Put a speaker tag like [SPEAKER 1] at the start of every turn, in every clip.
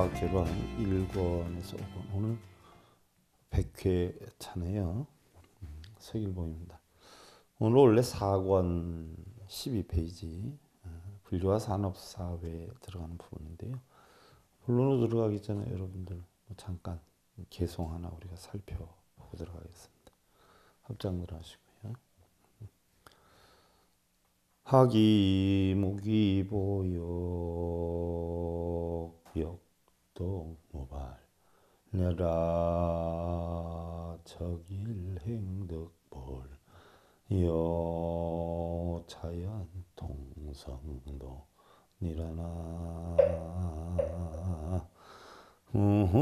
[SPEAKER 1] 수학개로 1권에서 5권 오늘 100회 차네요 음, 서일봉입니다 오늘 원래 4권 12페이지 분류와 산업사회에 들어가는 부분인데요 본론으로 들어가기 전에 여러분들 뭐 잠깐 개송 하나 우리가 살펴보고 들어가겠습니다 합장들 하시고 하기 무기 보역 독 모발 내라 적일 행득볼 여자연 동성도 니라나 우후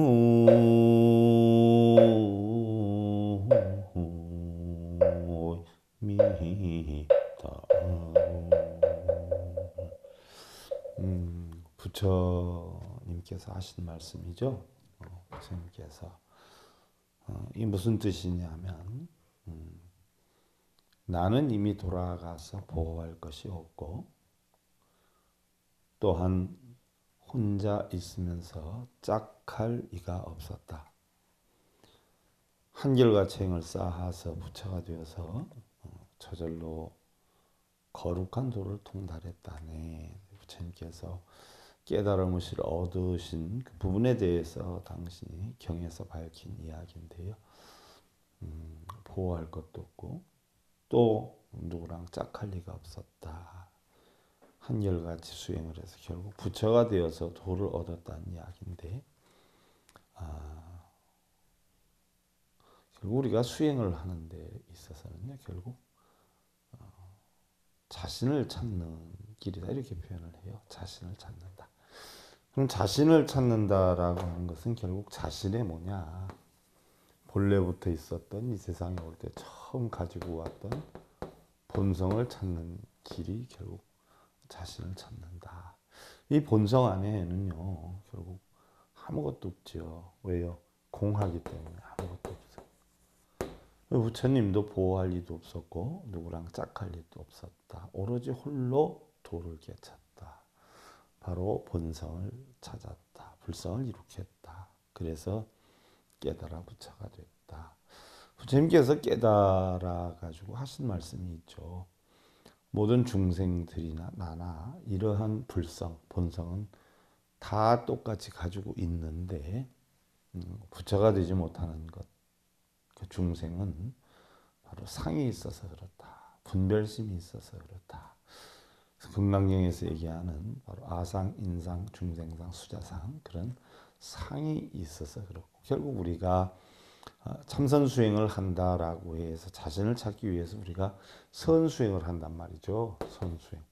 [SPEAKER 1] 음, 부처 선생님께서 하신 말씀이죠. 어, 선생님께서 어, 이 무슨 뜻이냐면 음, 나는 이미 돌아가서 보호할 것이 없고 또한 혼자 있으면서 짝할 이가 없었다. 한결같이 행을 쌓아서 부처가 되어서 어, 저절로 거룩한 도를 통달했다네. 부처님께서 깨달음을 얻으신 그 부분에 대해서 당신이 경에서 밝힌 이야기인데요. 음, 보호할 것도 없고 또 누구랑 짝할 리가 없었다. 한결같이 수행을 해서 결국 부처가 되어서 도를 얻었다는 이야기인데 아, 결국 우리가 수행을 하는 데 있어서는요. 결국 어, 자신을 찾는 길이다 이렇게 표현을 해요. 자신을 찾는다. 그럼 자신을 찾는다라고 하는 것은 결국 자신의 뭐냐 본래부터 있었던 이 세상에 올 때 처음 가지고 왔던 본성을 찾는 길이 결국 자신을 찾는다. 이 본성 안에는요, 결국 아무것도 없지 왜요? 공하기 때문에 아무것도 없어요. 부처님도 보호할 리도 없었고, 누구랑 짝할 리도 없었다. 오로지 홀로 도를 깨쳤다. 바로 본성을 찾았다. 불성을 이룩했다. 그래서 깨달아 부처가 됐다. 부처님께서 깨달아 가지고 하신 말씀이 있죠. 모든 중생들이나 나나 이러한 불성, 본성은 다 똑같이 가지고 있는데 음, 부처가 되지 못하는 것, 그 중생은 바로 상이 있어서 그렇다. 분별심이 있어서 그렇다. 금강경에서 얘기하는 바로 아상, 인상, 중생상, 수자상 그런 상이 있어서 그렇고 결국 우리가 어, 참선 수행을 한다라고 해서 자신을 찾기 위해서 우리가 선 수행을 한단 말이죠. 선 수행.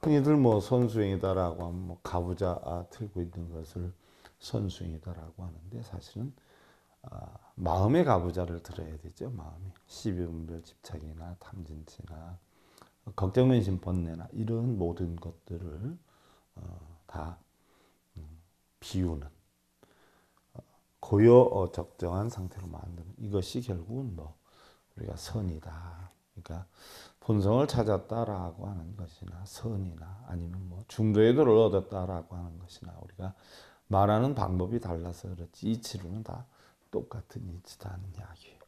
[SPEAKER 1] 흔히들 뭐 선 수행이다라고 하면 뭐 가부좌 아, 틀고 있는 것을 선 수행이다라고 하는데 사실은 아, 마음의 가부좌를 들어야 되죠. 마음이 시비분별 집착이나 탐진치나 걱정근심 번뇌나 이런 모든 것들을 어, 다 음, 비우는 어, 고요 어, 적정한 상태로 만드는 이것이 결국은 뭐 우리가 선이다. 그러니까 본성을 찾았다라고 하는 것이나 선이나 아니면 뭐 중도의 도를 얻었다라고 하는 것이나 우리가 말하는 방법이 달라서 그렇지 이치로는 다 똑같은 이치다 는 이야기예요.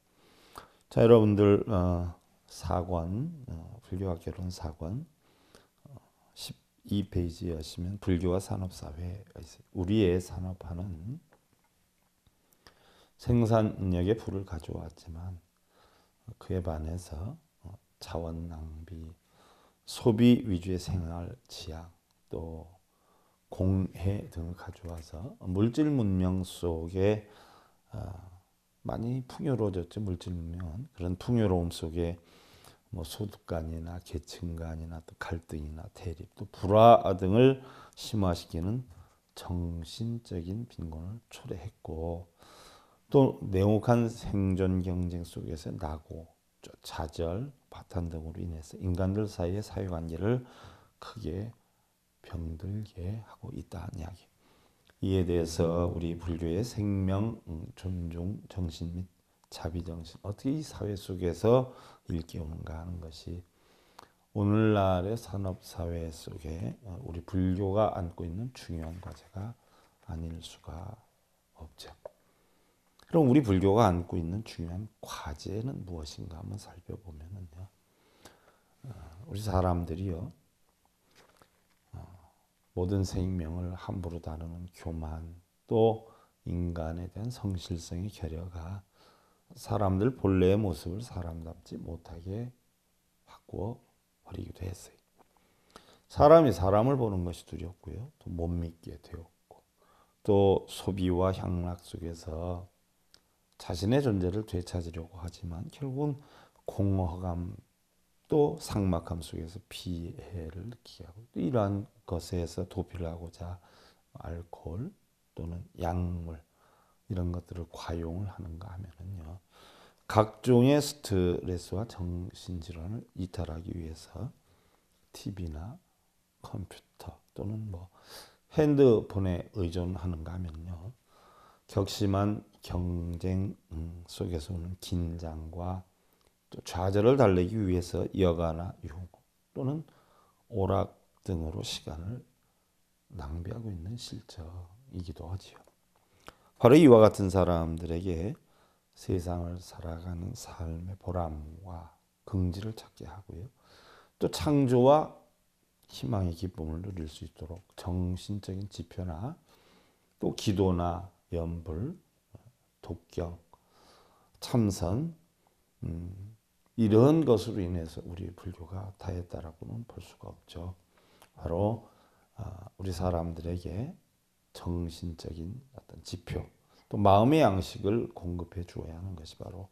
[SPEAKER 1] 자 여러분들 어, 4관 불교와 결혼 4관 12페이지에 하시면 불교와 산업사회 우리의 산업화는 생산력의 부를 가져왔지만 그에 반해서 어, 자원 낭비, 소비 위주의 생활 지향, 또 공해 등을 가져와서 물질 문명 속에 어, 많이 풍요로워졌죠. 물질 문명은 그런 풍요로움 속에 뭐 소득 간이나 계층 간이나 또 갈등이나 대립 또 불화 등을 심화시키는 정신적인 빈곤을 초래했고 또 냉혹한 생존 경쟁 속에서 나고 좌절, 파탄 등으로 인해서 인간들 사이의 사회관계를 크게 병들게 하고 있다는 이야기. 이에 대해서 우리 불교의 생명, 음, 존중, 정신 및 자비정신 어떻게 이 사회 속에서 일깨우는가 하는 것이 오늘날의 산업사회 속에 우리 불교가 안고 있는 중요한 과제가 아닐 수가 없죠. 그럼 우리 불교가 안고 있는 중요한 과제는 무엇인가 한번 살펴보면요 어, 우리 사람들이요. 어, 모든 생명을 함부로 다루는 교만 또 인간에 대한 성실성의 결여가 사람들 본래의 모습을 사람답지 못하게 바꾸어 버리기도 했어요. 사람이 사람을 보는 것이 두렵고요. 또 못 믿게 되었고 또 소비와 향락 속에서 자신의 존재를 되찾으려고 하지만 결국은 공허감 또 상막함 속에서 피해를 느끼게 하고 이러한 것에서 도피를 하고자 알코올 또는 약물 이런 것들을 과용을 하는가 하면은요. 각종의 스트레스와 정신질환을 이탈하기 위해서 TV나 컴퓨터 또는 뭐 핸드폰에 의존하는가 하면요. 격심한 경쟁 음, 속에서 오는 긴장과 또 좌절을 달래기 위해서 여가나 유흥 또는 오락 등으로 시간을 낭비하고 있는 실정이기도 하지요. 바로 이와 같은 사람들에게 세상을 살아가는 삶의 보람과 긍지를 찾게 하고요. 또 창조와 희망의 기쁨을 누릴 수 있도록 정신적인 지표나 또 기도나 연불, 독경, 참선 음, 이런 것으로 인해서 우리 불교가 다했다라고는 볼 수가 없죠. 바로 아, 우리 사람들에게 정신적인 어떤 지표 또 마음의 양식을 공급해 주어야 하는 것이 바로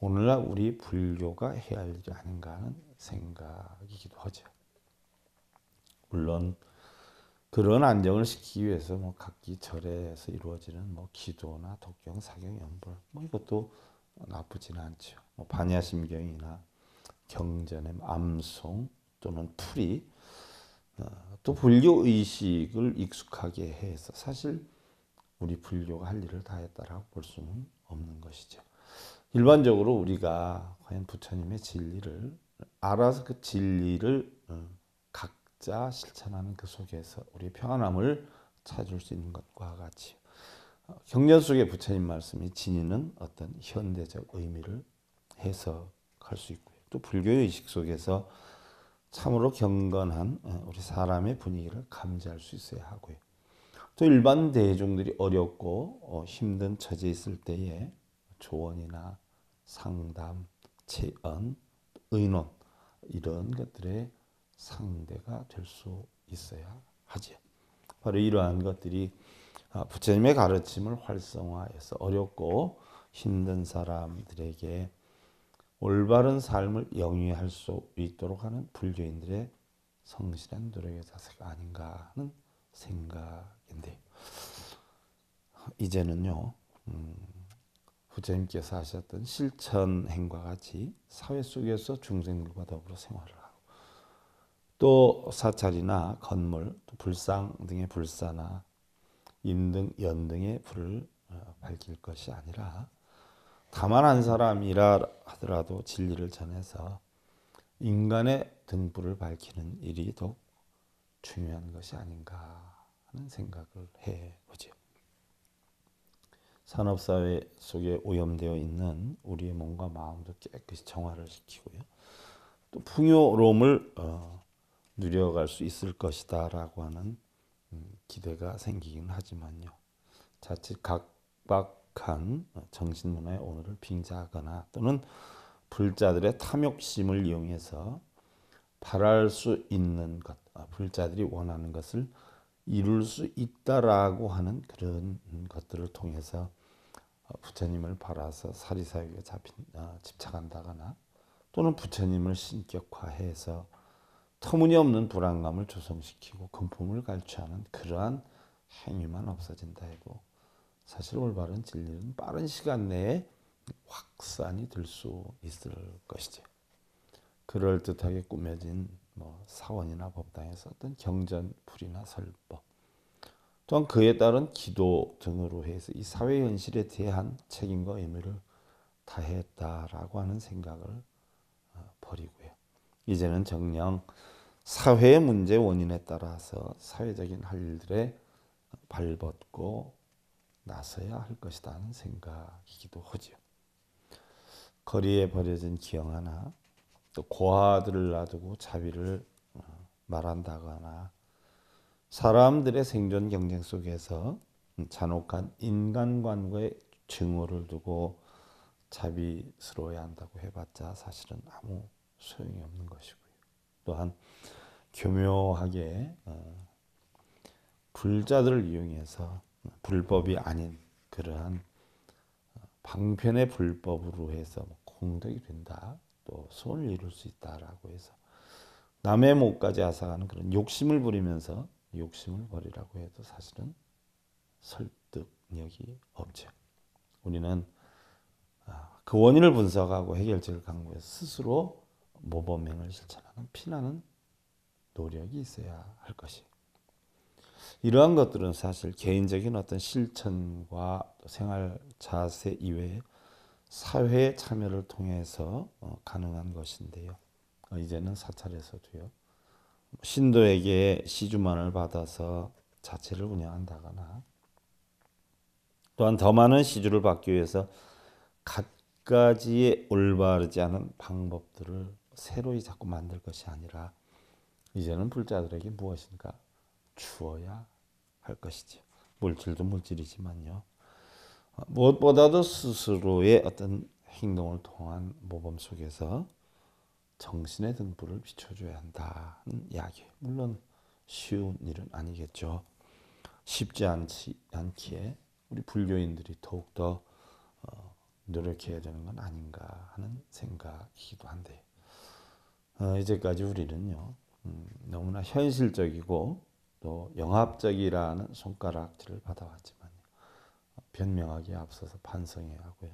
[SPEAKER 1] 오늘날 우리 불교가 해야 할 일이 아닌가 하는 생각이기도 하죠. 물론 그런 안정을 시키기 위해서 뭐 각기 절에서 이루어지는 뭐 기도나 독경, 사경, 연불 뭐 이것도 나쁘지는 않죠. 뭐 반야심경이나 경전의 암송 또는 풀이 아, 또 불교 의식을 익숙하게 해서 사실 우리 불교가 할 일을 다 했다라고 볼 수는 없는 것이죠. 일반적으로 우리가 과연 부처님의 진리를 알아서 그 진리를 어, 각자 실천하는 그 속에서 우리의 평안함을 찾을 수 있는 것과 같이 어, 경전 속의 부처님 말씀이 진리는 어떤 현대적 의미를 해석할 수 있고요. 또 불교의 의식 속에서 참으로 경건한 예, 우리 사람의 분위기를 감지할 수 있어야 하고요. 또 일반 대중들이 어렵고 어, 힘든 처지에 있을 때에 조언이나 상담, 제언, 의논 이런 것들의 상대가 될 수 있어야 하지요. 바로 이러한 것들이 아, 부처님의 가르침을 활성화해서 어렵고 힘든 사람들에게 올바른 삶을 영위할 수 있도록 하는 불교인들의 성실한 노력의 자세가 아닌가 하는 생각인데 이제는요 음, 부처님께서 하셨던 실천행과 같이 사회 속에서 중생들과 더불어 생활을 하고 또 사찰이나 건물, 또 불상 등의 불사나 인등, 연등의 불을 어, 밝힐 것이 아니라 다만 한 사람이라 하더라도 진리를 전해서 인간의 등불을 밝히는 일이 더욱 중요한 것이 아닌가 하는 생각을 해보죠. 산업사회 속에 오염되어 있는 우리의 몸과 마음도 깨끗이 정화를 시키고요. 또 풍요로움을 어, 누려갈 수 있을 것이다 라고 하는 음, 기대가 생기긴 하지만요. 자칫 각박 약한 정신문화의 오늘을 빙자하거나 또는 불자들의 탐욕심을 이용해서 바랄 수 있는 것, 아, 불자들이 원하는 것을 이룰 수 있다라고 하는 그런 것들을 통해서 어, 부처님을 바라서 사리사욕에 잡힌, 어, 집착한다거나 또는 부처님을 신격화해서 터무니없는 불안감을 조성시키고 금품을 갈취하는 그러한 행위만 없어진다 해도 사실 올바른 진리는 빠른 시간 내에 확산이 될 수 있을 것이죠. 그럴듯하게 꾸며진 뭐 사원이나 법당에서 어떤 경전풀이나 설법 또한 그에 따른 기도 등으로 해서 이 사회 현실에 대한 책임과 의무를 다했다라고 하는 생각을 어, 버리고요. 이제는 정녕 사회의 문제 원인에 따라서 사회적인 할 일들에 어, 발벗고 나서야 할 것이라는 생각이기도 하죠. 거리에 버려진 기형 하나, 또 고아들을 놔두고 자비를 어, 말한다거나 사람들의 생존 경쟁 속에서 잔혹한 인간관계의 증오를 두고 자비스러워야 한다고 해봤자 사실은 아무 소용이 없는 것이고요. 또한 교묘하게 어, 불자들을 이용해서 불법이 아닌 그러한 방편의 불법으로 해서 뭐 공덕이 된다. 또소을 이룰 수 있다라고 해서 남의 목까지 앗아가는 그런 욕심을 부리면서 욕심을 버리라고 해도 사실은 설득력이 없죠. 우리는 아, 그 원인을 분석하고 해결책을 강구해서 스스로 모범행을 실천하는 피나는 노력이 있어야 할 것이. 이러한 것들은 사실 개인적인 어떤 실천과 생활 자세 이외에 사회 참여를 통해서 어, 가능한 것인데요. 어, 이제는 사찰에서도요. 신도에게 시주만을 받아서 자체를 운영한다거나 또한 더 많은 시주를 받기 위해서 갖가지의 올바르지 않은 방법들을 새로이 자꾸 만들 것이 아니라 이제는 불자들에게 무엇인가 주어야 할 것이지요. 물질도 물질이지만요. 무엇보다도 스스로의 어떤 행동을 통한 모범 속에서 정신의 등불을 비춰줘야 한다는 이야기. 물론 쉬운 일은 아니겠죠. 쉽지 않지, 않기에 우리 불교인들이 더욱더 어, 노력해야 되는 건 아닌가 하는 생각이기도 한데 어, 이제까지 우리는요 음, 너무나 현실적이고 또 영합적이라는 손가락질을 받아왔지만 변명하기에 앞서서 반성해야 하고요.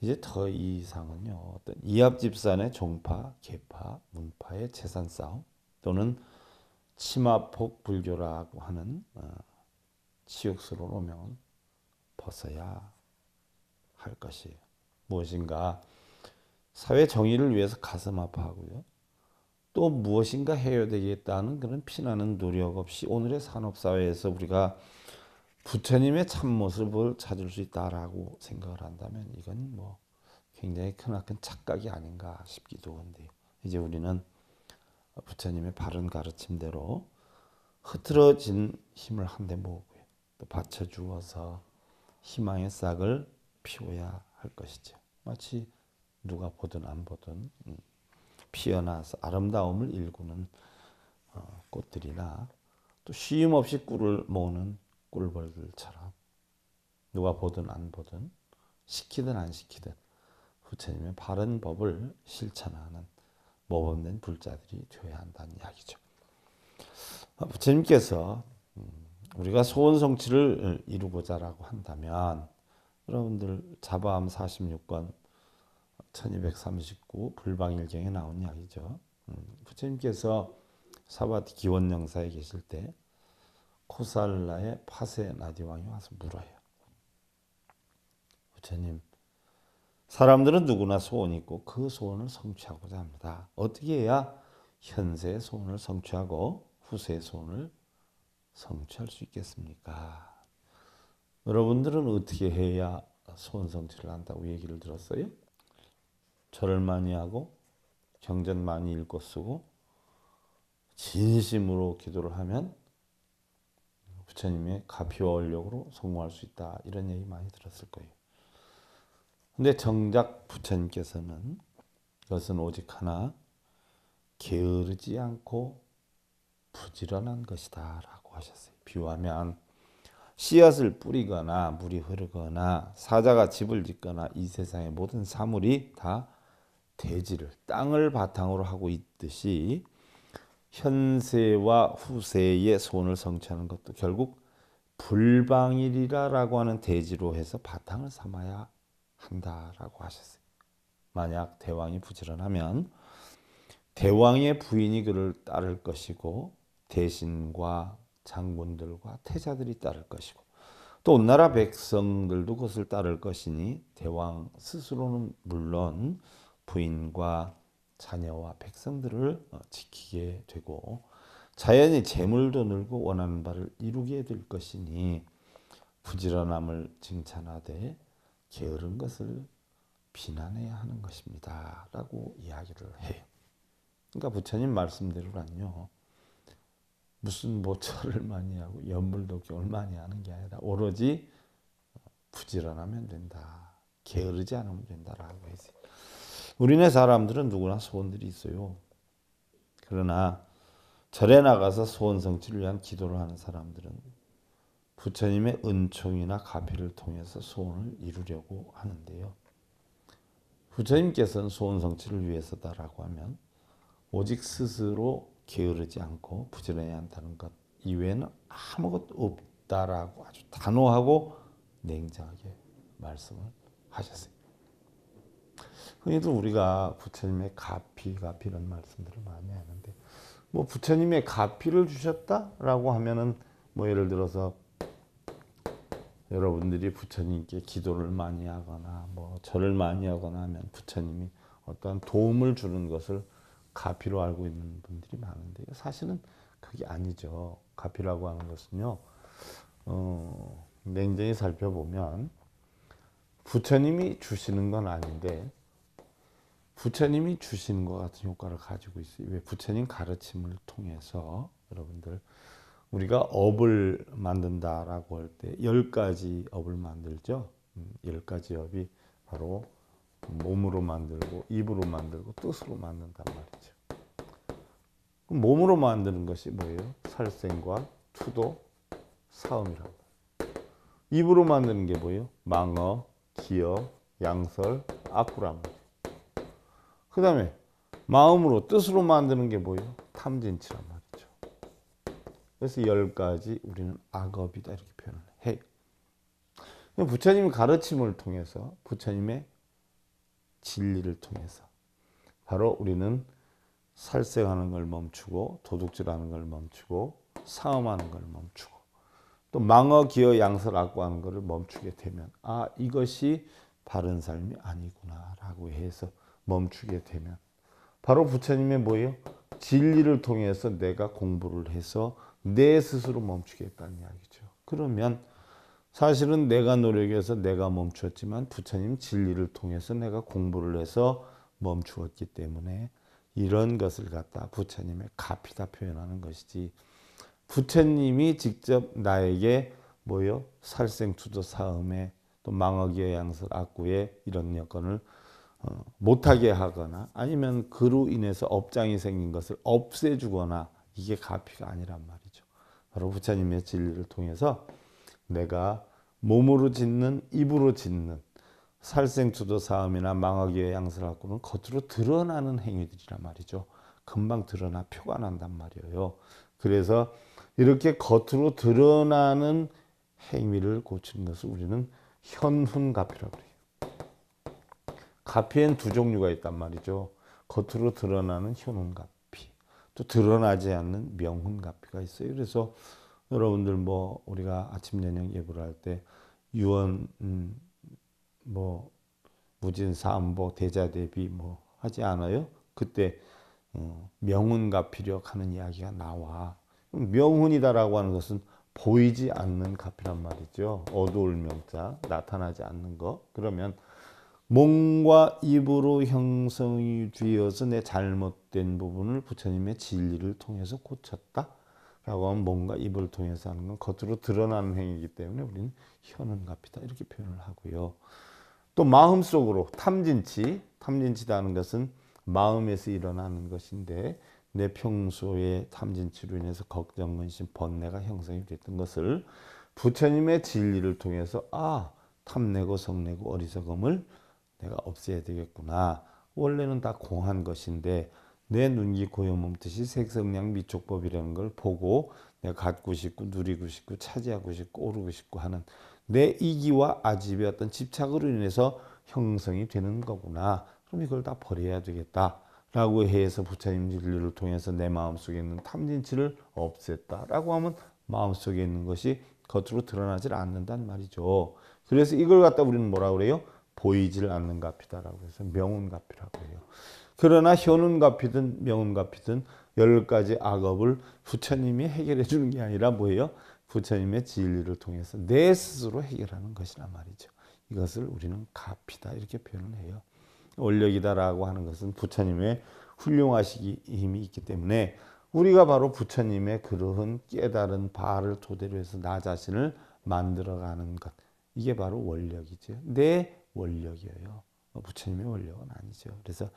[SPEAKER 1] 이제 더 이상은요 어떤 이합 집산의 종파, 계파, 문파의 재산 싸움 또는 치마폭 불교라고 하는 어, 치욕스러운 오명은 벗어야 할 것이에요. 무엇인가 사회 정의를 위해서 가슴 아파하고요. 또 무엇인가 해야 되겠다는 그런 피나는 노력 없이 오늘의 산업사회에서 우리가 부처님의 참모습을 찾을 수 있다라고 생각을 한다면 이건 뭐 굉장히 크나큰 착각이 아닌가 싶기도 한데 이제 우리는 부처님의 바른 가르침대로 흐트러진 힘을 한데 모으고요. 또 받쳐주어서 희망의 싹을 피워야 할 것이죠. 마치 누가 보든 안 보든 음. 피어나서 아름다움을 일구는 어, 꽃들이나 또쉼 없이 꿀을 모으는 꿀벌들처럼 누가 보든 안 보든 시키든 안 시키든 부처님의 바른 법을 실천하는 모범된 불자들이 되어야 한다는 이야기죠. 어, 부처님께서 음, 우리가 소원 성취를 어, 이루고자라고 한다면 여러분들 자바함 46권 1239 불방일경에 나온 이야기죠. 음, 부처님께서 사바티 기원영사에 계실 때 코살라의 파세 나디왕이 와서 물어요. 부처님, 사람들은 누구나 소원이 있고 그 소원을 성취하고자 합니다. 어떻게 해야 현세의 소원을 성취하고 후세의 소원을 성취할 수 있겠습니까? 여러분들은 어떻게 해야 소원 성취를 한다고 얘기를 들었어요? 절을 많이 하고 경전 많이 읽고 쓰고 진심으로 기도를 하면 부처님의 가피와 원력으로 성공할 수 있다. 이런 얘기 많이 들었을 거예요. 근데 정작 부처님께서는 그것은 오직 하나 게으르지 않고 부지런한 것이다. 라고 하셨어요. 비유하면 씨앗을 뿌리거나 물이 흐르거나 사자가 집을 짓거나 이 세상의 모든 사물이 다 대지를 땅을 바탕으로 하고 있듯이 현세와 후세의 손을 성취하는 것도 결국 불방일이라라고 하는 대지로 해서 바탕을 삼아야 한다라고 하셨어요. 만약 대왕이 부지런하면 대왕의 부인이 그를 따를 것이고 대신과 장군들과 태자들이 따를 것이고 또 온나라 백성들도 그것을 따를 것이니 대왕 스스로는 물론 부인과 자녀와 백성들을 어, 지키게 되고 자연히 재물도 늘고 원하는 바를 이루게 될 것이니 부지런함을 칭찬하되 게으른 것을 비난해야 하는 것입니다. 라고 이야기를 해요. 그러니까 부처님 말씀대로란요. 무슨 뭐 절을 많이 하고 연물도교를 많이 하는 게 아니라 오로지 어, 부지런하면 된다. 게으르지 않으면 된다라고 해서 우리네 사람들은 누구나 소원들이 있어요. 그러나 절에 나가서 소원 성취를 위한 기도를 하는 사람들은 부처님의 은총이나 가피를 통해서 소원을 이루려고 하는데요. 부처님께서는 소원 성취를 위해서다라고 하면 오직 스스로 게으르지 않고 부지런해야 한다는 것 이외에는 아무것도 없다라고 아주 단호하고 냉정하게 말씀을 하셨어요. 흔히들 우리가 부처님의 가피, 가피 이런 말씀들을 많이 하는데 뭐 부처님의 가피를 주셨다라고 하면은 뭐 예를 들어서 여러분들이 부처님께 기도를 많이 하거나 뭐 절을 많이 하거나 하면 부처님이 어떠한 도움을 주는 것을 가피로 알고 있는 분들이 많은데 사실은 그게 아니죠. 가피라고 하는 것은요. 어, 냉정히 살펴보면 부처님이 주시는 건 아닌데 부처님이 주시는 것 같은 효과를 가지고 있어요. 왜 부처님 가르침을 통해서 여러분들 우리가 업을 만든다라고 할 때 열 가지 업을 만들죠. 음, 열 가지 업이 바로 몸으로 만들고 입으로 만들고 뜻으로 만든단 말이죠. 몸으로 만드는 것이 뭐예요? 살생과 투도, 사음이란 말. 입으로 만드는 게 뭐예요? 망어, 기어, 양설, 악구란 그 다음에 마음으로 뜻으로 만드는 게 뭐예요? 탐진치란 말이죠. 그래서 열 가지 우리는 악업이다 이렇게 표현을 해요. 부처님 가르침을 통해서 부처님의 진리를 통해서 바로 우리는 살생하는 걸 멈추고 도둑질하는 걸 멈추고 사음하는 걸 멈추고 또 망어 기어 양설 악구하는 것을 멈추게 되면 아 이것이 바른 삶이 아니구나라고 해서 멈추게 되면 바로 부처님의 뭐예요? 진리를 통해서 내가 공부를 해서 내 스스로 멈추겠다는 이야기죠. 그러면 사실은 내가 노력해서 내가 멈췄지만 부처님 진리를 통해서 내가 공부를 해서 멈추었기 때문에 이런 것을 갖다 부처님의 값이다 표현하는 것이지 부처님이 직접 나에게 뭐요 살생투조 사음에 또 망어기의 양설 악구에 이런 여건을 어, 못하게 하거나 아니면 그로 인해서 업장이 생긴 것을 없애주거나 이게 가피가 아니란 말이죠. 바로 부처님의 진리를 통해서 내가 몸으로 짓는 입으로 짓는 살생투도 사음이나 망하기의 양서를 갖고는 겉으로 드러나는 행위들이란 말이죠. 금방 드러나 표가 난단 말이에요. 그래서 이렇게 겉으로 드러나는 행위를 고치는 것을 우리는 현훈가피라고 그래요. 카피엔 두 종류가 있단 말이죠. 겉으로 드러나는 현능가피또 드러나지 않는 명훈가피가 있어요. 그래서 여러분들 뭐 우리가 아침 저녁 예불를 할 때 유언 음, 뭐 무진사안보 대자대비 뭐 하지 않아요? 그때 어, 명훈가피력 하는 이야기가 나와. 명훈이다라고 하는 것은 보이지 않는 가피란 말이죠. 어두울 명자 나타나지 않는 거. 그러면 몸과 입으로 형성이 되어서 내 잘못된 부분을 부처님의 진리를 통해서 고쳤다. 라고 하면 몸과 입을 통해서 하는 건 겉으로 드러나는 행위이기 때문에 우리는 현은갑이다. 이렇게 표현을 하고요. 또 마음속으로 탐진치, 탐진치라는 것은 마음에서 일어나는 것인데 내 평소에 탐진치로 인해서 걱정, 근심, 번뇌가 형성이 됐던 것을 부처님의 진리를 통해서 아, 탐내고 성내고 어리석음을 내가 없애야 되겠구나. 원래는 다 공한 것인데 내눈기 고여멈듯이 색성량 미촉법이라는 걸 보고 내가 갖고 싶고 누리고 싶고 차지하고 싶고 오르고 싶고 하는 내 이기와 아집의 어떤 집착으로 인해서 형성이 되는 거구나. 그럼 이걸 다 버려야 되겠다. 라고 해서 부처님 진리를 통해서 내 마음속에 있는 탐진치를 없앴다. 라고 하면 마음속에 있는 것이 겉으로 드러나질 않는단 말이죠. 그래서 이걸 갖다 우리는 뭐라 그래요? 보이질 않는 값이다라고 해서 명운값이라고 해요. 그러나 현운값이든 명운값이든 열 가지 악업을 부처님이 해결해 주는 게 아니라 뭐예요? 부처님의 진리를 통해서 내 스스로 해결하는 것이란 말이죠. 이것을 우리는 값이다 이렇게 표현을 해요. 원력이다라고 하는 것은 부처님의 훌륭하시기 힘이 있기 때문에 우리가 바로 부처님의 그러한 깨달은 바를 토대로 해서 나 자신을 만들어가는 것 이게 바로 원력이죠. 내 원력이에요. 어, 부처님의 원력은 아니죠. 그래서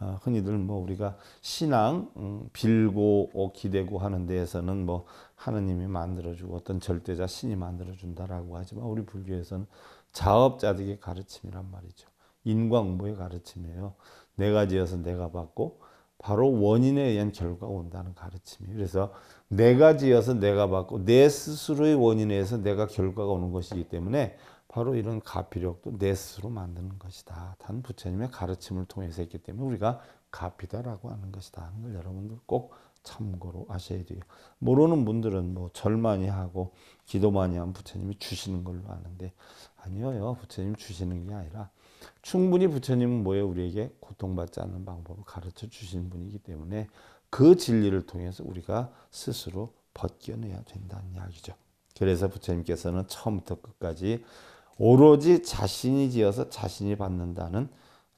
[SPEAKER 1] 어, 흔히들 뭐 우리가 신앙 음, 빌고 어, 기대고 하는 데에서는 뭐 하느님이 만들어주고 어떤 절대자 신이 만들어준다라고 하지만 우리 불교에서는 자업자득의 가르침이란 말이죠. 인과응보의 가르침이에요. 내가 네 지어서 내가 받고 바로 원인에 의한 결과가 온다는 가르침이에요. 그래서 내가 네 지어서 내가 받고 내 스스로의 원인에 의해서 내가 결과가 오는 것이기 때문에 바로 이런 가피력도 내 스스로 만드는 것이다. 단 부처님의 가르침을 통해서 했기 때문에 우리가 가피다라고 하는 것이다. 하는 걸 여러분들 꼭 참고로 아셔야 돼요. 모르는 분들은 뭐 절만이 하고 기도만이 하면 부처님이 주시는 걸로 아는데 아니에요. 부처님 주시는 게 아니라 충분히 부처님은 뭐에 우리에게 고통받지 않는 방법을 가르쳐 주신 분이기 때문에 그 진리를 통해서 우리가 스스로 벗겨내야 된다는 이야기죠. 그래서 부처님께서는 처음부터 끝까지 오로지 자신이 지어서 자신이 받는다는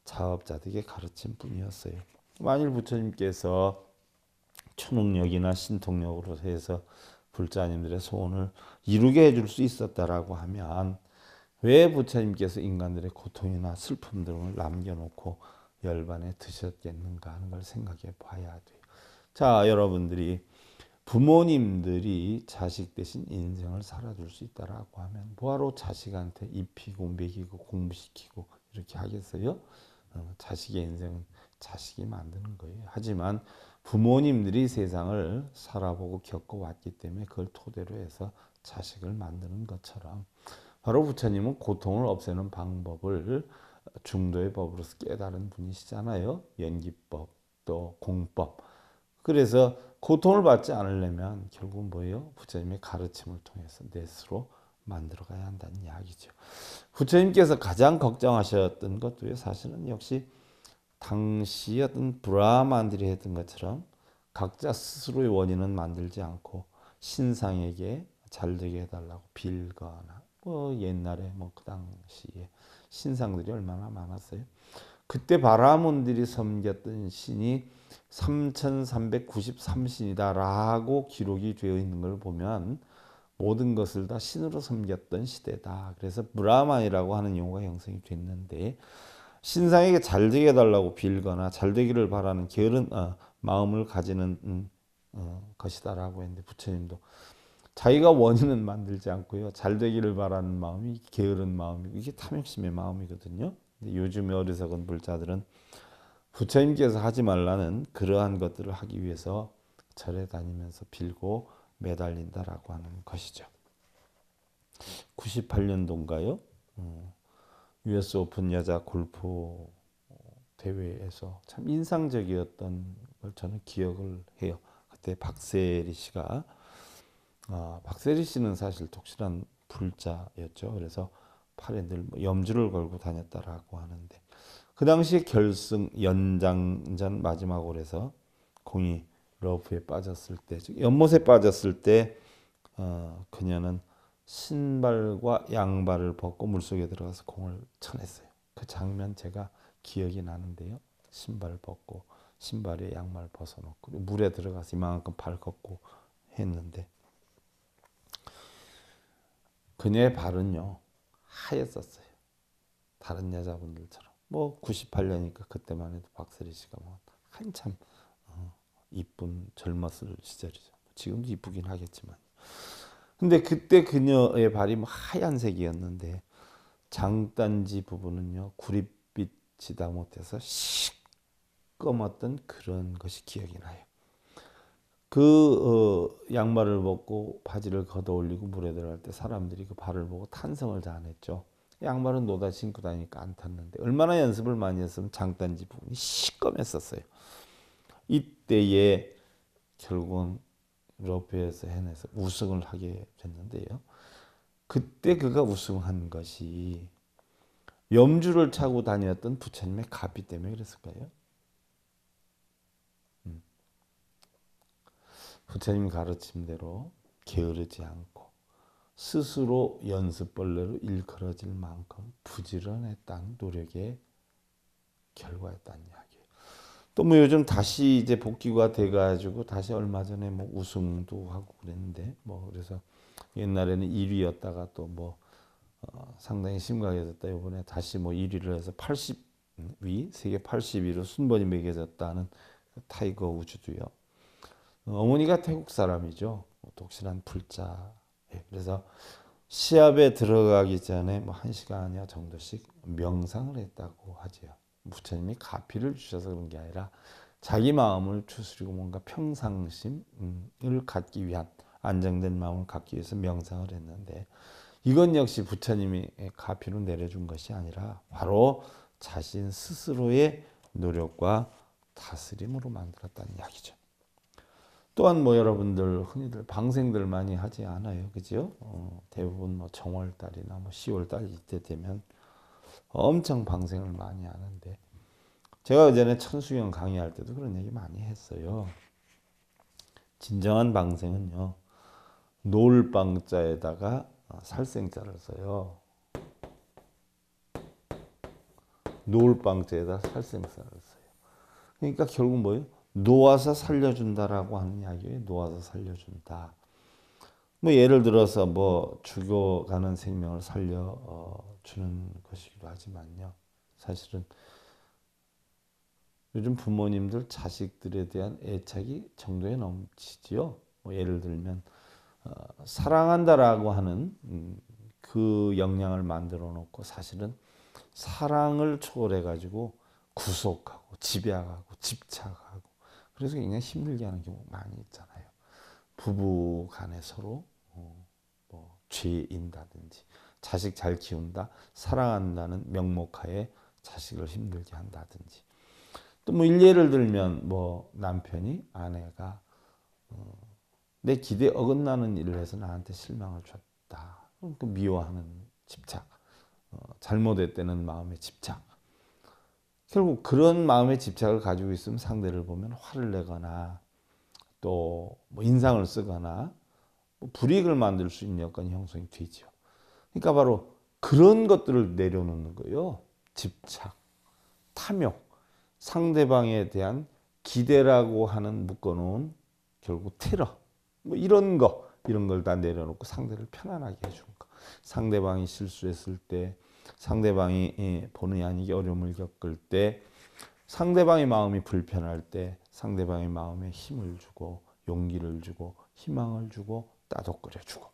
[SPEAKER 1] 자업자들에게 가르침 뿐이었어요. 만일 부처님께서 초능력이나 신통력으로 해서 불자님들의 소원을 이루게 해줄 수 있었다라고 하면 왜 부처님께서 인간들의 고통이나 슬픔 등을 남겨놓고 열반에 드셨겠는가 하는 걸 생각해 봐야 돼요. 자, 여러분들이 부모님들이 자식 대신 인생을 살아줄 수 있다라고 하면 뭐하러 자식한테 입히고 먹이고 공부시키고 이렇게 하겠어요? 어, 자식의 인생은 자식이 만드는 거예요. 하지만 부모님들이 세상을 살아보고 겪어왔기 때문에 그걸 토대로 해서 자식을 만드는 것처럼 바로 부처님은 고통을 없애는 방법을 중도의 법으로서 깨달은 분이시잖아요. 연기법 또 공법. 그래서 고통을 받지 않으려면 결국은 뭐예요? 부처님의 가르침을 통해서 내 스스로 만들어가야 한다는 이야기죠. 부처님께서 가장 걱정하셨던 것도 사실은 역시 당시 어떤 브라만들이 했던 것처럼 각자 스스로의 원인은 만들지 않고 신상에게 잘 되게 해달라고 빌거나 뭐 옛날에 뭐 그 당시에 신상들이 얼마나 많았어요. 그때 바라몬들이 섬겼던 신이 3393신이다라고 기록이 되어 있는 걸 보면 모든 것을 다 신으로 섬겼던 시대다. 그래서 브라만이라고 하는 용어가 형성이 됐는데 신상에게 잘 되게 해달라고 빌거나 잘 되기를 바라는 게으른 어, 마음을 가지는 음, 어, 것이다라고 했는데 부처님도 자기가 원인은 만들지 않고요. 잘 되기를 바라는 마음이 게으른 마음이고 이게 탐욕심의 마음이거든요. 요즘 어리석은 불자들은 부처님께서 하지 말라는 그러한 것들을 하기 위해서 절에 다니면서 빌고 매달린다라고 하는 것이죠. 98년도인가요? US 음, 오픈 여자 골프 대회에서 참 인상적이었던 걸 저는 기억을 해요. 그때 박세리 씨가 아, 박세리 씨는 사실 독실한 불자였죠. 그래서 팔에 늘 뭐 염주를 걸고 다녔다라고 하는데 그 당시에 결승 연장전 마지막으로 해서 공이 러프에 빠졌을 때, 즉 연못에 빠졌을 때 어, 그녀는 신발과 양발을 벗고 물속에 들어가서 공을 쳐냈어요. 그 장면 제가 기억이 나는데요. 신발 벗고 신발에 양말 벗어놓고 물에 들어가서 이만큼 발 걷고 했는데 그녀의 발은요. 하였었어요. 다른 여자분들처럼. 뭐 98년이니까 그때만 해도 박세리 씨가 뭐 한참 어, 이쁜 젊었을 시절이죠. 지금도 이쁘긴 하겠지만. 근데 그때 그녀의 발이 뭐 하얀색이었는데 장단지 부분은요 구릿빛이다 못해서 시꺼멓던 그런 것이 기억이 나요. 그 어, 양말을 벗고 바지를 걷어올리고 물에 들어갈 때 사람들이 그 발을 보고 탄성을 자아냈죠. 양말은 노다 신고 다니니까 안 탔는데 얼마나 연습을 많이 했으면 장단지 부분이 시꺼맸었어요. 이때에 결국은 러프에서 해내서 우승을 하게 됐는데요. 그때 그가 우승한 것이 염주를 차고 다녔던 부처님의 갑이 때문에 그랬을까요? 부처님 가르침대로 게으르지 않고 스스로 연습벌레로 일컬어질 만큼 부지런했던 노력의 결과였다는 이야기. 또 뭐 요즘 다시 이제 복귀가 돼가지고 다시 얼마 전에 뭐 우승도 하고 그랬는데 뭐 그래서 옛날에는 1위였다가 또뭐 어 상당히 심각해졌다. 이번에 다시 뭐 1위를 해서 80위 세계 80위로 순번이 매겨졌다는 타이거 우즈도요. 어머니가 태국 사람이죠. 독실한 풀자. 예, 그래서 시합에 들어가기 전에 뭐 한 시간여 이 정도씩 명상을 했다고 하지요. 부처님이 가피를 주셔서 그런 게 아니라 자기 마음을 추스리고 뭔가 평상심을 갖기 위한 안정된 마음을 갖기 위해서 명상을 했는데 이건 역시 부처님이 가피로 내려준 것이 아니라 바로 자신 스스로의 노력과 다스림으로 만들었다는 이야기죠. 또한 뭐 여러분들 흔히들 방생들 많이 하지 않아요. 그죠? 어, 대부분 뭐 정월달이나 뭐 10월달 이때 되면 엄청 방생을 많이 하는데 제가 예전에 천수경 강의할 때도 그런 얘기 많이 했어요. 진정한 방생은요. 놀 방자에다가 어, 살생자를 써요. 놀 방자에다 살생자를 써요. 그러니까 결국 뭐예요? 놓아서 살려준다라고 하는 이야기예요. 놓아서 살려준다. 뭐 예를 들어서 뭐 죽어가는 생명을 살려주는 것이기도 하지만요. 사실은 요즘 부모님들 자식들에 대한 애착이 정도에 넘치지요. 뭐 예를 들면 어, 사랑한다라고 하는 음, 그 역량을 만들어 놓고 사실은 사랑을 초월해 가지고 구속하고 지배하고 집착하고 그래서 굉장히 힘들게 하는 경우 많이 있잖아요. 부부 간에 서로 어, 뭐 죄인다든지 자식 잘 키운다, 사랑한다는 명목하에 자식을 힘들게 한다든지 또뭐 예를 들면 뭐 남편이 아내가 어, 내 기대 어긋나는 일을 해서 나한테 실망을 줬다. 그 미워하는 집착, 어, 잘못했다는 마음의 집착. 결국 그런 마음의 집착을 가지고 있으면 상대를 보면 화를 내거나 또뭐 인상을 쓰거나 뭐 불이익을 만들 수 있는 여건이 형성이 되죠. 그러니까 바로 그런 것들을 내려놓는 거예요. 집착, 탐욕, 상대방에 대한 기대라고 하는 묶어놓은 결국 테러, 뭐 이런 거, 이런 걸 다 내려놓고 상대를 편안하게 해주 거. 상대방이 실수했을 때 상대방이 예, 본의 아니게 어려움을 겪을 때 상대방의 마음이 불편할 때 상대방의 마음에 힘을 주고 용기를 주고 희망을 주고 따독거려 주고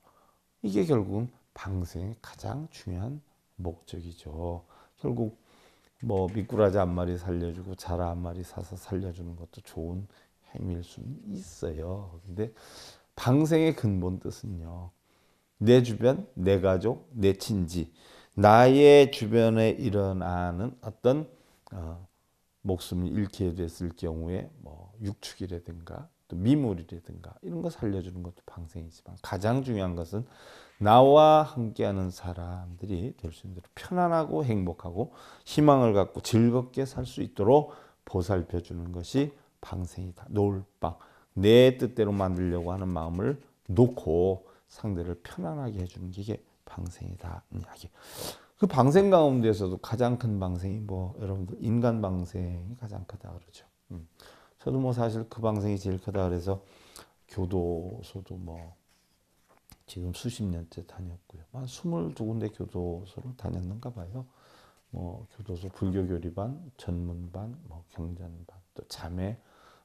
[SPEAKER 1] 이게 결국 은 방생의 가장 중요한 목적이죠. 결국 뭐 미꾸라지 한 마리 살려주고 자라 한 마리 사서 살려주는 것도 좋은 행위일 수 있어요. 근데 방생의 근본 뜻은요. 내 주변, 내 가족, 내 친지 나의 주변에 일어나는 어떤 어, 목숨을 잃게 됐을 경우에 뭐 육축이라든가 또 미물이라든가 이런 거 살려주는 것도 방생이지만 가장 중요한 것은 나와 함께하는 사람들이 될 수 있는 대로 편안하고 행복하고 희망을 갖고 즐겁게 살 수 있도록 보살펴 주는 것이 방생이다. 놀방내 뜻대로 만들려고 하는 마음을 놓고 상대를 편안하게 해주는 게 이게 방생이다 음, 이야기. 그 방생 가운데서도 가장 큰 방생이 뭐 여러분들 인간 방생이 가장 크다 그러죠. 음. 저도 뭐 사실 그 방생이 제일 크다 그래서 교도소도 뭐 지금 수십 년째 다녔고요. 한 22군데 교도소를 다녔는가 봐요. 뭐 교도소 불교 교리반, 전문반, 뭐 경전반, 또 자매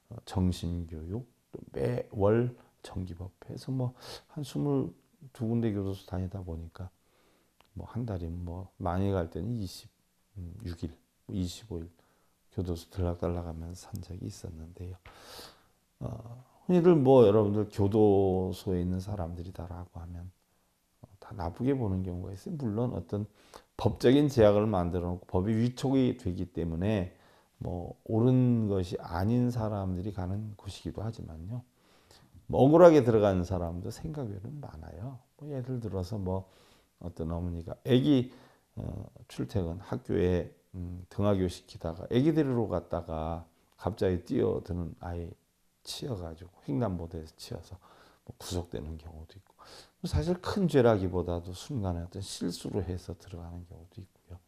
[SPEAKER 1] 어, 정신교육, 또 매월 정기법회에서 뭐한20 두 군데 교도소 다니다 보니까 뭐 한 달이면 뭐 많이 뭐 갈 때는 26일, 음, 25일 뭐 교도소 들락달락 하면서 산 적이 있었는데요. 어, 흔히들 뭐 여러분들 교도소에 있는 사람들이다라고 하면 어, 다 나쁘게 보는 경우가 있어요. 물론 어떤 법적인 제약을 만들어 놓고 법이 위촉이 되기 때문에 뭐 옳은 것이 아닌 사람들이 가는 곳이기도 하지만요. 뭐 억울하게 들어간 사람도 생각에는 많아요. 뭐 예를 들어서 뭐 어떤 어머니가 아기 어, 출퇴근 학교에 음, 등하교 시키다가 아기 데리러 갔다가 갑자기 뛰어드는 아이 치여가지고 횡단보도에서 치여서 뭐 구속되는 경우도 있고 뭐 사실 큰 죄라기보다도 순간에 어떤 실수로 해서 들어가는 경우도 있고요.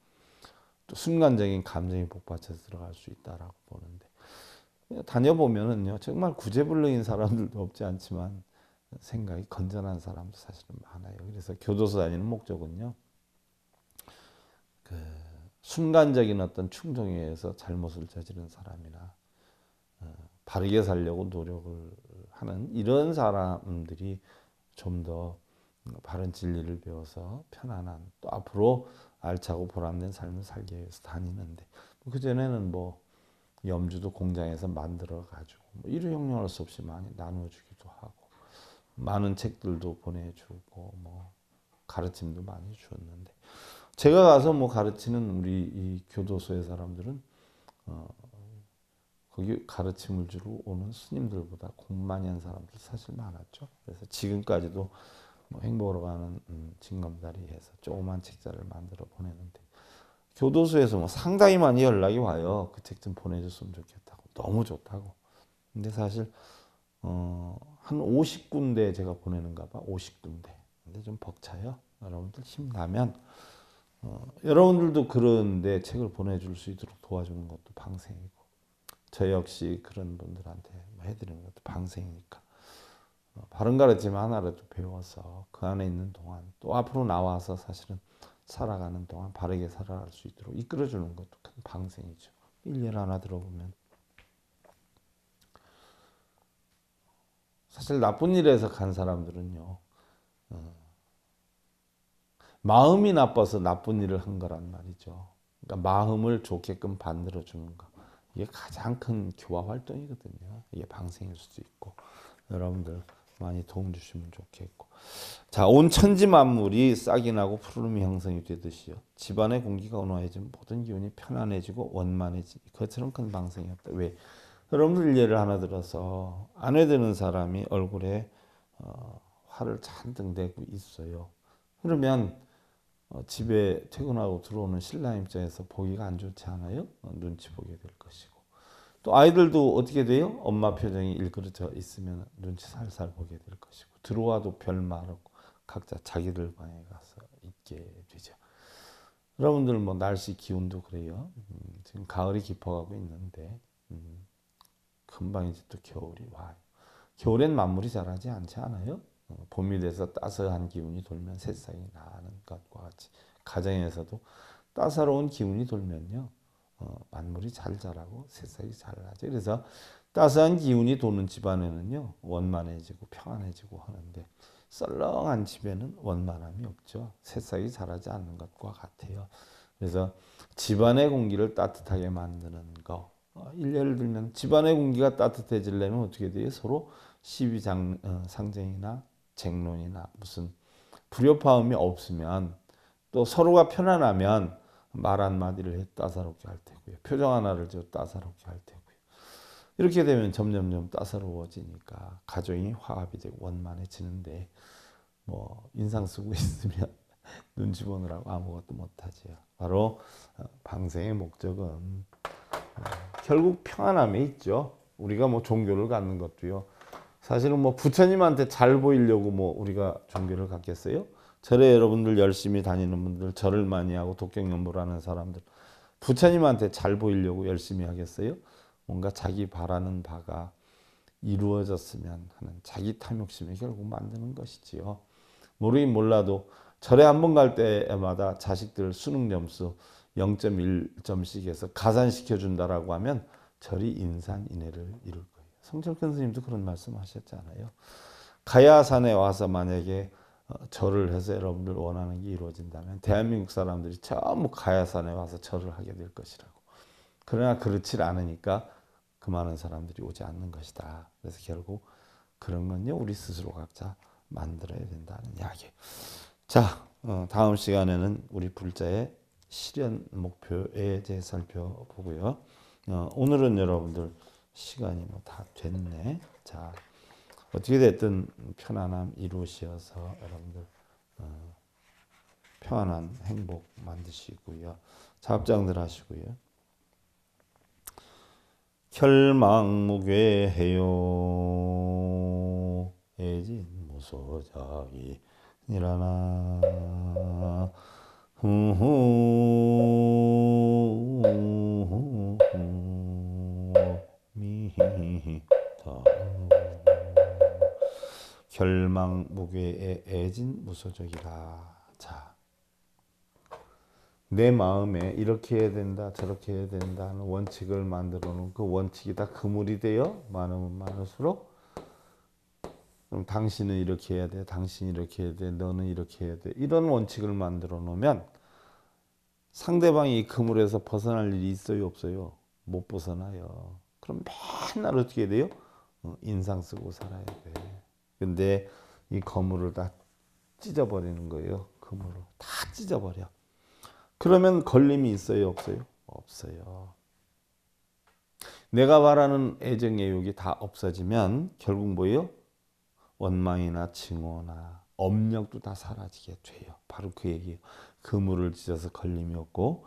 [SPEAKER 1] 또 순간적인 감정이 복받쳐 들어갈 수 있다라고 보는데 다녀보면은요, 정말 구제불능인 사람들도 없지 않지만 생각이 건전한 사람도 사실은 많아요. 그래서 교도소 다니는 목적은요, 그 순간적인 어떤 충동에 의해서 잘못을 저지른 사람이나 어, 바르게 살려고 노력을 하는 이런 사람들이 좀 더 바른 진리를 배워서 편안한 또 앞으로 알차고 보람된 삶을 살기 위해서 다니는데 뭐 그 전에는 뭐 염주도 공장에서 만들어 가지고 뭐 이루 형용할 수 없이 많이 나눠 주기도 하고 많은 책들도 보내주고 뭐 가르침도 많이 주었는데 제가 가서 뭐 가르치는 우리 이 교도소의 사람들은 어 거기 가르침을 주러 오는 스님들보다 공 많이 한 사람들 사실 많았죠. 그래서 지금까지도 뭐행보로 가는 음, 진검다리에서 조그만 책자를 만들어 보내는데 교도소에서 뭐 상당히 많이 연락이 와요. 그 책 좀 보내줬으면 좋겠다고. 너무 좋다고. 근데 사실 어, 한 50군데 제가 보내는가 봐. 50군데. 근데 좀 벅차요. 여러분들 힘나면 어, 여러분들도 그런데 책을 보내줄 수 있도록 도와주는 것도 방생이고 저 역시 그런 분들한테 뭐 해드리는 것도 방생이니까 어, 바른 가르침 하나라도 배워서 그 안에 있는 동안 또 앞으로 나와서 사실은 살아가는 동안 바르게 살아갈 수 있도록 이끌어주는 것도 큰 방생이죠. 일례 하나 들어보면 사실 나쁜 일에서 간 사람들은요 어, 마음이 나빠서 나쁜 일을 한 거란 말이죠. 그러니까 마음을 좋게끔 만들어 주는 거 이게 가장 큰 교화 활동이거든요. 이게 방생일 수도 있고 여러분들 많이 도움 주시면 좋겠고 자온 천지 만물이 싹이 나고 푸르름이 형성이 되듯이요 집안의 공기가 온화해진 모든 기운이 편안해지고 원만해지 그처럼큰 방생이 없다 왜 여러분들 예를 하나 들어서 안에 드는 사람이 얼굴에 어, 화를 잔뜩 내고 있어요 그러면 어, 집에 퇴근하고 들어오는 신랑 입장에서 보기가 안 좋지 않아요 어, 눈치 보게 될 것이고 또 아이들도 어떻게 돼요? 엄마 표정이 일그러져 있으면 눈치 살살 보게 될 것이고 들어와도 별 말하고 각자 자기들 방에 가서 있게 되죠. 여러분들 뭐 날씨 기온도 그래요. 음, 지금 가을이 깊어가고 있는데 음, 금방 이제 또 겨울이 와요. 겨울엔 만물이 자라지 않지 않아요? 어, 봄이 돼서 따스한 기운이 돌면 새싹이 나는 것과 같이 가정에서도 따사로운 기운이 돌면요. 어, 만물이 잘 자라고 새싹이 잘 나죠. 그래서 따스한 기운이 도는 집안에는요 원만해지고 평안해지고 하는데 썰렁한 집에는 원만함이 없죠. 새싹이 자라지 않는 것과 같아요. 그래서 집안의 공기를 따뜻하게 만드는 거. 예를 어, 들면 집안의 공기가 따뜻해지려면 어떻게 돼요? 서로 시비 장, 어, 상쟁이나 쟁론이나 무슨 불협화음이 없으면 또 서로가 편안하면 말 한마디를 따사롭게 할 테고요. 표정 하나를 저 따사롭게 할 테고요. 이렇게 되면 점점점 따사로워지니까 가정이 화합이 되고 원만해지는데 뭐 인상 쓰고 있으면 눈치 보느라고 아무것도 못하지요. 바로 어, 방생의 목적은 어, 결국 평안함에 있죠. 우리가 뭐 종교를 갖는 것도요. 사실은 뭐 부처님한테 잘 보이려고 뭐 우리가 종교를 갖겠어요? 절에 여러분들 열심히 다니는 분들, 절을 많이 하고 독경연보를 하는 사람들, 부처님한테 잘 보이려고 열심히 하겠어요? 뭔가 자기 바라는 바가 이루어졌으면 하는 자기 탐욕심이 결국 만드는 것이지요. 모르긴 몰라도 절에 한 번 갈 때마다 자식들 수능 점수 0.1점씩 해서 가산시켜 준다라고 하면 절이 인산인해를 이룰 거예요. 성철근 스님도 그런 말씀 하셨잖아요. 가야산에 와서 만약에 어, 절을 해서 여러분들 원하는 게 이루어진다면 대한민국 사람들이 전부 가야산에 와서 절을 하게 될 것이라고. 그러나 그렇지 않으니까 그 많은 사람들이 오지 않는 것이다. 그래서 결국 그런 건요 우리 스스로 각자 만들어야 된다는 이야기. 자 어, 다음 시간에는 우리 불자의 실현 목표에 대해 살펴보고요. 어, 오늘은 여러분들 시간이 뭐다 됐네. 자. 어떻게 됐든 편안함 이루시어서 여러분들 어, 편안한 행복 만드시고요. 작장들 하시고요. 혈망무괴해요 예진 무소자위 일어나 후후 미히 결망 무게에 애진 무소적이라. 자, 내 마음에 이렇게 해야 된다, 저렇게 해야 된다 는 원칙을 만들어 놓은 그 원칙이 다 그물이 되어 많으면 많을수록 그럼 당신은 이렇게 해야 돼, 당신이 이렇게 해야 돼, 너는 이렇게 해야 돼 이런 원칙을 만들어 놓으면 상대방이 이 그물에서 벗어날 일이 있어요, 없어요? 못 벗어나요. 그럼 맨날 어떻게 돼요? 어, 인상 쓰고 살아야 돼. 근데 이 거물을 다 찢어버리는 거예요. 금으로 다 찢어버려. 그러면 걸림이 있어요, 없어요? 없어요. 내가 바라는 애정의 욕이 다 없어지면 결국 뭐예요? 원망이나 증오나 업력도 다 사라지게 돼요. 바로 그 얘기예요. 그물을 찢어서 걸림이 없고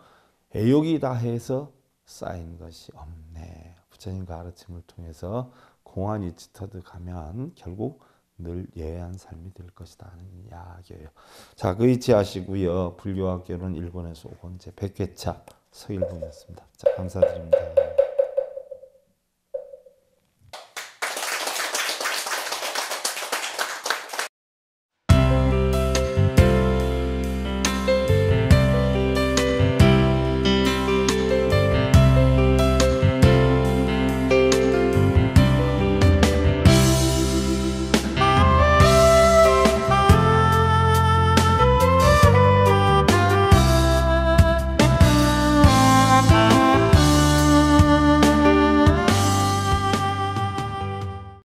[SPEAKER 1] 애욕이 다 해서 쌓인 것이 없네. 부처님 가르침을 통해서 공안이 짙어드 가면 결국 늘 예한 삶이 될 것이다 하는 이야기예요. 자, 의지하시고요. 그 불교와 결혼 1권에서 5권제 100회차 서일분이었습니다. 자, 감사드립니다.